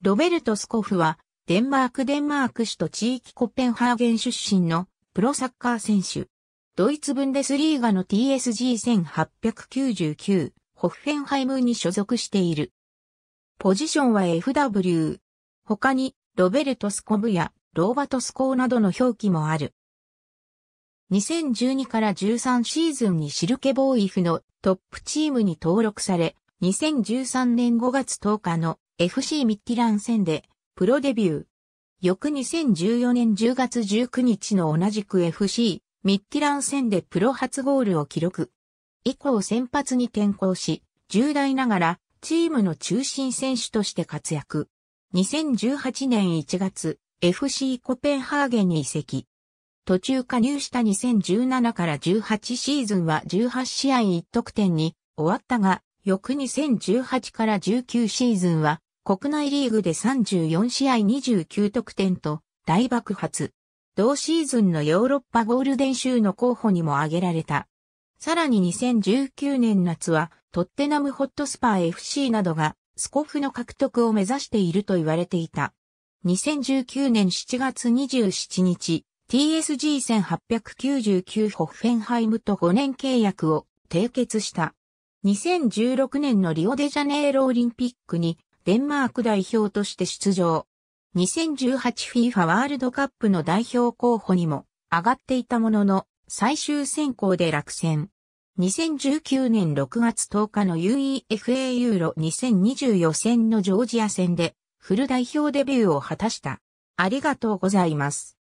ロベルト・スコフは、デンマーク・デンマーク首都地域コペンハーゲン出身のプロサッカー選手。ドイツブンデスリーガの TSG1899、ホッフェンハイムに所属している。ポジションは FW。他に、ロベルト・スコブやローバト・スコーなどの表記もある。2012から13シーズンにシルケボーイフのトップチームに登録され、2013年5月10日の FC ミッティラン戦でプロデビュー。翌2014年10月19日の同じく FC ミッティラン戦でプロ初ゴールを記録。以降先発に転向し、重大ながらチームの中心選手として活躍。2018年1月、FC コペンハーゲンに移籍。途中加入した2017から18シーズンは18試合1得点に終わったが、翌2018から19シーズンは国内リーグで34試合29得点と大爆発。同シーズンのヨーロッパゴールデン州の候補にも挙げられた。さらに2019年夏はトッテナムホットスパー FC などがスコフの獲得を目指していると言われていた。2019年7月27日、TSG1899 ホッフェンハイムと5年契約を締結した。2016年のリオデジャネイロオリンピックにデンマーク代表として出場。2018FIFA ワールドカップの代表候補にも上がっていたものの最終選考で落選。2019年6月10日の UEFA ユーロ2020予選のジョージア戦でフル代表デビューを果たした。ありがとうございます。